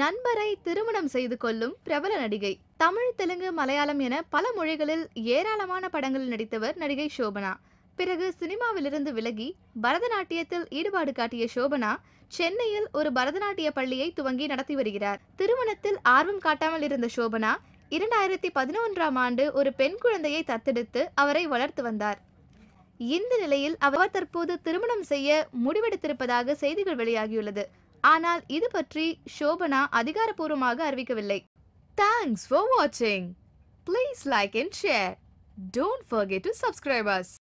நண்பரை திருமணம் செய்து கொள்ளும் பிரபல நடிகை தமிழ் தெலுங்கு மலையாளம் என பல மொழிகளில் ஏராளமான படங்களில் நடித்தவர் நடிகை சோபனா பிறகு சினிமாவிலிருந்து விலகி பரதநாட்டியத்தில் ஈடுபாடு காட்டிய சோபனா சென்னையில் ஒரு பரதநாட்டிய பள்ளியை துவங்கி நடத்தி வருகிறார் திருமணத்தில் ஆர்வம் காட்டாமல் இருந்த சோபனா இரண்டாயிரத்தி பதினொன்றாம் ஆண்டு ஒரு பெண் குழந்தையை தத்தெடுத்து அவரை வளர்த்து வந்தார் இந்த நிலையில் அவர் தற்போது திருமணம் செய்ய முடிவெடுத்திருப்பதாக செய்திகள் வெளியாகியுள்ளது ஆனால் இது பற்றி ஷோபனா அதிகாரப்பூர்வமாக அறிவிக்கவில்லை தேங்க்ஸ் ஃபார் வாட்சிங் please like and share don't forget to subscribers